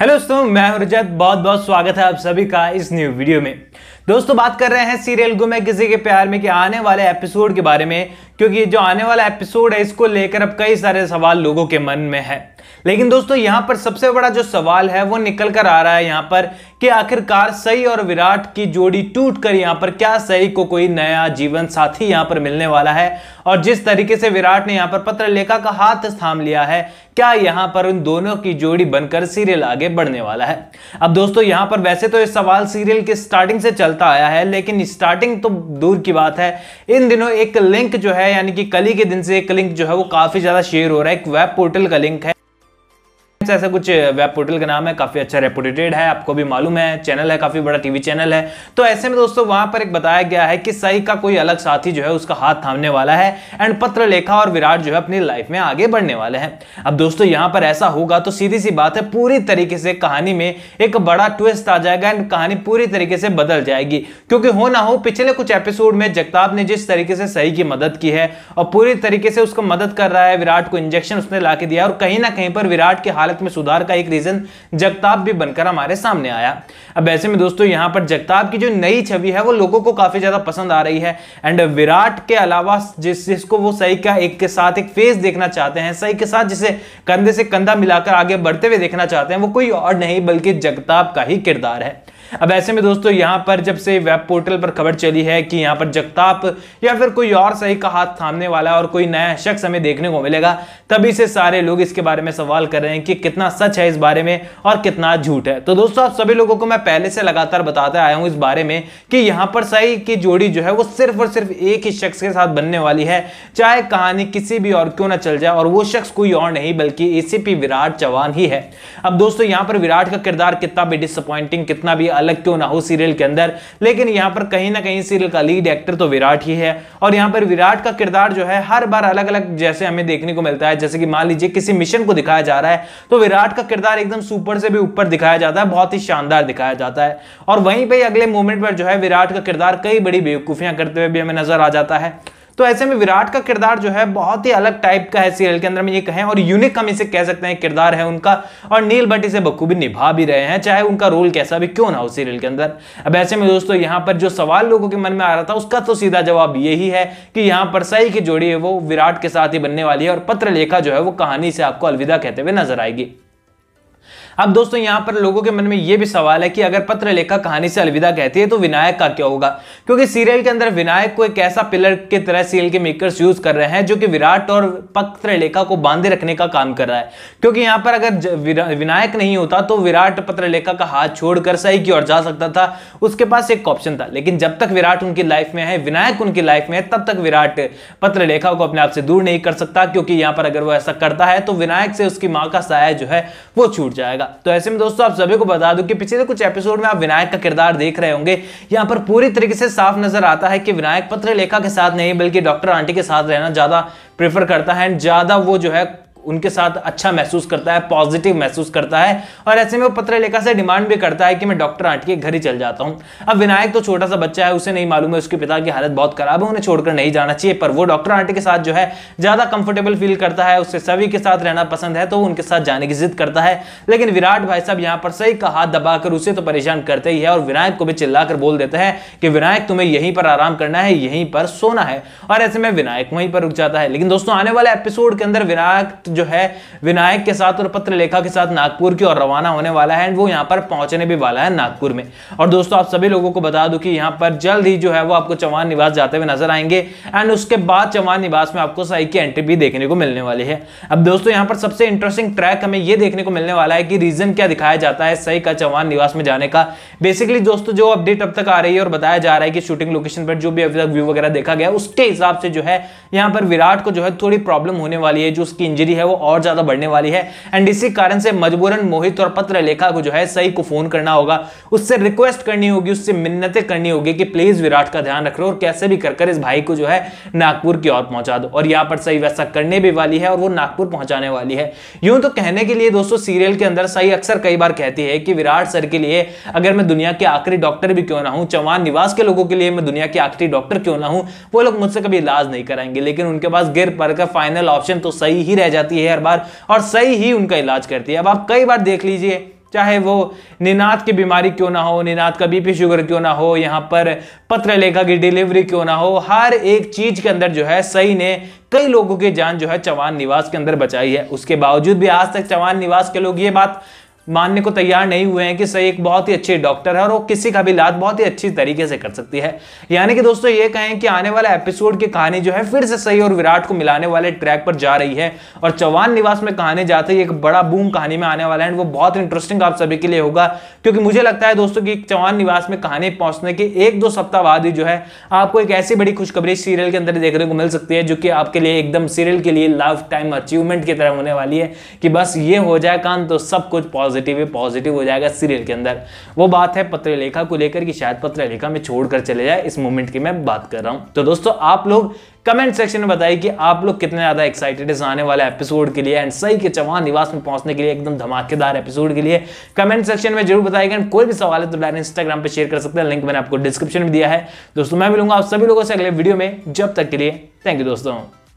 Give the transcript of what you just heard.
hello दोस्तों मैं हरजत रजत बहुत बहुत स्वागत है आप सभी का इस न्यू वीडियो में दोस्तों बात कर रहे हैं सीरियल गुमे किसी के प्यार में के आने वाले एपिसोड के बारे में क्योंकि जो आने वाला एपिसोड है इसको लेकर अब कई सारे सवाल लोगों के मन में है लेकिन दोस्तों यहाँ पर सबसे बड़ा जो सवाल है वो निकल कर आ रहा है यहाँ पर कि आखिरकार सई और विराट की जोड़ी टूट कर यहाँ पर क्या सई को कोई नया जीवन साथी यहाँ पर मिलने वाला है और जिस तरीके से विराट ने यहाँ पर पत्र लेखा का हाथ थाम लिया है क्या यहां पर उन दोनों की जोड़ी बनकर सीरियल आगे बढ़ने वाला है अब दोस्तों यहां पर वैसे तो ये सवाल सीरियल के स्टार्टिंग से चलता आया है लेकिन स्टार्टिंग तो दूर की बात है इन दिनों एक लिंक जो है है यानी कि कली के दिन से एक लिंक जो है वो काफी ज्यादा शेयर हो रहा है एक वेब पोर्टल का लिंक है टाइम्स ऐसा कुछ वेब पोर्टल का नाम है काफ़ी अच्छा रेपुटेटेड है आपको भी मालूम है चैनल है काफ़ी बड़ा टीवी चैनल है तो ऐसे में दोस्तों वहां पर एक बताया गया है कि सही का कोई अलग साथी जो है उसका हाथ थामने वाला है एंड पत्र लेखा और विराट जो है अपनी लाइफ में आगे बढ़ने वाले हैं अब दोस्तों यहां पर ऐसा होगा तो सीधी सी बात है पूरी तरीके से कहानी में एक बड़ा ट्विस्ट आ जाएगा एंड कहानी पूरी तरीके से बदल जाएगी क्योंकि हो ना हो पिछले कुछ एपिसोड में जगताप ने जिस तरीके से सही की मदद की है और पूरी तरीके से उसको मदद कर रहा है विराट को इंजेक्शन उसने ला दिया और कहीं ना कहीं पर विराट की हालत हालात में सुधार का एक रीजन जगताप भी बनकर हमारे सामने आया अब ऐसे में दोस्तों यहां पर जगताप की जो नई छवि है वो लोगों को काफी ज्यादा पसंद आ रही है एंड विराट के अलावा जिस जिसको वो सही का एक के साथ एक फेस देखना चाहते हैं सही के साथ जिसे कंधे से कंधा मिलाकर आगे बढ़ते हुए देखना चाहते हैं वो कोई और नहीं बल्कि जगताप का ही किरदार है अब ऐसे में दोस्तों यहां पर जब से वेब पोर्टल पर खबर चली है कि यहाँ पर जगताप या फिर कोई और सही का हाथ थामने वाला और कोई नया शख्स हमें देखने को मिलेगा तभी से सारे लोग इसके बारे में सवाल कर रहे हैं कि कितना सच है इस बारे में और कितना झूठ है तो दोस्तों आप सभी लोगों को मैं पहले से लगातार बताते आया हूँ इस बारे में कि यहां पर सही की जोड़ी जो है वो सिर्फ और सिर्फ एक ही शख्स के साथ बनने वाली है चाहे कहानी किसी भी और क्यों ना चल जाए और वो शख्स कोई और नहीं बल्कि एसीपी विराट चौहान ही है अब दोस्तों यहां पर विराट का किरदार कितना भी डिसअपॉइंटिंग कितना भी अलग क्यों ना हो सीरियल के अंदर लेकिन यहां पर कहीं ना कहीं सीरियल का लीड एक्टर तो विराट ही है और यहां पर विराट का किरदार जो है हर बार अलग अलग जैसे हमें देखने को मिलता है जैसे कि मान लीजिए किसी मिशन को दिखाया जा रहा है तो विराट का किरदार एकदम सुपर से भी ऊपर दिखाया जाता है बहुत ही शानदार दिखाया जाता है और वहीं पर अगले मोमेंट पर जो है विराट का किरदार कई बड़ी बेवकूफियां करते हुए भी हमें नजर आ जाता है तो ऐसे में विराट का किरदार जो है बहुत ही अलग टाइप का है सीरियल के अंदर में ये कहें और यूनिक हम इसे कह सकते हैं किरदार है उनका और नील भट्ट इसे बखूबी निभा भी रहे हैं चाहे उनका रोल कैसा भी क्यों ना हो सीरियल के अंदर अब ऐसे में दोस्तों यहाँ पर जो सवाल लोगों के मन में आ रहा था उसका तो सीधा जवाब यही है कि यहां पर सही की जोड़ी है वो विराट के साथ ही बनने वाली है और पत्र लेखा जो है वो कहानी से आपको अलविदा कहते हुए नजर आएगी अब दोस्तों यहाँ पर लोगों के मन में यह भी सवाल है कि अगर पत्र लेखा कहानी से अलविदा कहती है तो विनायक का क्या होगा क्योंकि सीरियल के अंदर विनायक को एक ऐसा पिलर के तरह सीरियल के मेकर्स यूज कर रहे हैं जो कि विराट और पत्रलेखा को बांधे रखने का काम कर रहा है क्योंकि यहाँ पर अगर विनायक नहीं होता तो विराट पत्रलेखा का हाथ छोड़कर सही की ओर जा सकता था उसके पास एक ऑप्शन था लेकिन जब तक विराट उनकी लाइफ में है विनायक उनकी लाइफ में है तब तक विराट पत्रलेखा को अपने आप से दूर नहीं कर सकता क्योंकि यहाँ पर अगर वो ऐसा करता है तो विनायक से उसकी माँ का साया जो है वो छूट जाएगा तो ऐसे में दोस्तों आप सभी को बता दूं कि पिछले तो कुछ एपिसोड में आप विनायक का किरदार देख रहे होंगे यहाँ पर पूरी तरीके से साफ नजर आता है कि विनायक पत्र लेखा के साथ नहीं बल्कि डॉक्टर आंटी के साथ रहना ज्यादा प्रेफर करता है एंड ज्यादा वो जो है उनके साथ अच्छा महसूस करता है पॉजिटिव महसूस करता है और ऐसे में वो पत्र लेखा से डिमांड भी करता है कि मैं डॉक्टर आंट के घर ही चल जाता हूँ अब विनायक तो छोटा सा बच्चा है उसे नहीं मालूम है उसके पिता की हालत बहुत खराब है उन्हें छोड़कर नहीं जाना चाहिए पर वो डॉक्टर आंट के साथ जो है ज़्यादा कंफर्टेबल फील करता है उससे सभी के साथ रहना पसंद है तो उनके साथ जाने की जिद करता है लेकिन विराट भाई साहब यहाँ पर सही का हाथ दबाकर उसे तो परेशान करते ही है और विनायक को भी चिल्ला बोल देते हैं कि विनायक तुम्हें यहीं पर आराम करना है यहीं पर सोना है और ऐसे में विनायक वहीं पर रुक जाता है लेकिन दोस्तों आने वाले एपिसोड के अंदर विनायक जो है विनायक के साथ और पत्रलेखा के साथ नागपुर की ओर रवाना होने वाला है वो यहाँ पर पहुंचने भी वाला है नागपुर में और दोस्तों आप सभी लोगों को बता दू की यहाँ पर जल्द ही जो है वो आपको चौहान निवास जाते हुए नजर आएंगे एंड उसके बाद चौहान निवास में आपको साई की एंट्री भी देखने को मिलने वाली है अब दोस्तों यहाँ पर सबसे इंटरेस्टिंग ट्रैक हमें ये देखने को मिलने वाला है कि रीजन क्या दिखाया जाता है सही का चौहान निवास में जाने का बेसिकली दोस्तों जो अपडेट अब तक आ रही है और बताया जा रहा है कि शूटिंग लोकेशन पर जो भी अभी तक व्यू वगैरह देखा गया उसके हिसाब से जो है यहाँ पर विराट को जो है थोड़ी प्रॉब्लम होने वाली है जो उसकी इंजरी है वो और ज्यादा बढ़ने वाली है एंड इसी कारण से मजबूरन मोहित और पत्र लेखा को जो है सही को फोन करना होगा उससे रिक्वेस्ट करनी होगी उससे मिन्नतें करनी होगी कि प्लीज विराट का ध्यान रख लो और कैसे भी कर कर इस भाई को जो है नागपुर की ओर पहुंचा दो और यहां पर सही वैसा करने भी वाली है और वो नागपुर पहुंचाने वाली है यूं तो कहने के लिए दोस्तों सीरियल के अंदर सही अक्सर कई बार कहती है कि विराट सर के लिए अगर मैं दुनिया के आखिरी डॉक्टर भी क्यों ना हूं चौहान निवास के लोगों के लिए मैं दुनिया के आखिरी डॉक्टर क्यों ना हूं वो लोग मुझसे कभी इलाज नहीं कराएंगे लेकिन उनके पास गिर पड़ फाइनल ऑप्शन तो सही ही रह जाता जाती है हर बार और सही ही उनका इलाज करती है अब आप कई बार देख लीजिए चाहे वो निनाद की बीमारी क्यों ना हो निनाद का बीपी शुगर क्यों ना हो यहाँ पर पत्र लेखा की डिलीवरी क्यों ना हो हर एक चीज के अंदर जो है सही ने कई लोगों की जान जो है चवान निवास के अंदर बचाई है उसके बावजूद भी आज तक चवान निवास के लोग ये बात मानने को तैयार नहीं हुए हैं कि सही एक बहुत ही अच्छे डॉक्टर है और वो किसी का भी इलाज बहुत ही अच्छी तरीके से कर सकती है यानी कि दोस्तों ये कहें कि आने वाला एपिसोड की कहानी जो है फिर से सही और विराट को मिलाने वाले ट्रैक पर जा रही है और चौहान निवास में कहानी जाते ही एक बड़ा बूम कहानी में आने वाला है वो बहुत इंटरेस्टिंग आप सभी के लिए होगा क्योंकि मुझे लगता है दोस्तों की चौहान निवास में कहानी पहुंचने के एक दो सप्ताह बाद ही जो है आपको एक ऐसी बड़ी खुशखबरी सीरियल के अंदर देखने को मिल सकती है जो कि आपके लिए एकदम सीरियल के लिए लाइफ टाइम अचीवमेंट की तरह होने वाली है कि बस ये हो जाए कान तो सब कुछ पॉजिटिव पॉजिटिव है पॉजिटिव हो जाएगा सीरियल के अंदर वो बात है पत्र लेखा को लेकर कि शायद पत्र लेखा में छोड़कर चले जाए इस मोमेंट की मैं बात कर रहा हूं तो दोस्तों आप लोग कमेंट सेक्शन में बताइए कि आप लोग कितने ज़्यादा एक्साइटेड हैं आने वाले एपिसोड के लिए एंड सही के चौहान निवास में पहुंचने के लिए एकदम धमाकेदार एपिसोड के लिए कमेंट सेक्शन में जरूर बताइएगा एंड कोई भी सवाल है तो डायरेक्ट इंस्टाग्राम पे शेयर कर सकते हैं लिंक मैंने आपको डिस्क्रिप्शन में दिया है दोस्तों मैं मिलूंगा आप सभी लोगों से अगले वीडियो में जब तक के लिए थैंक यू दोस्तों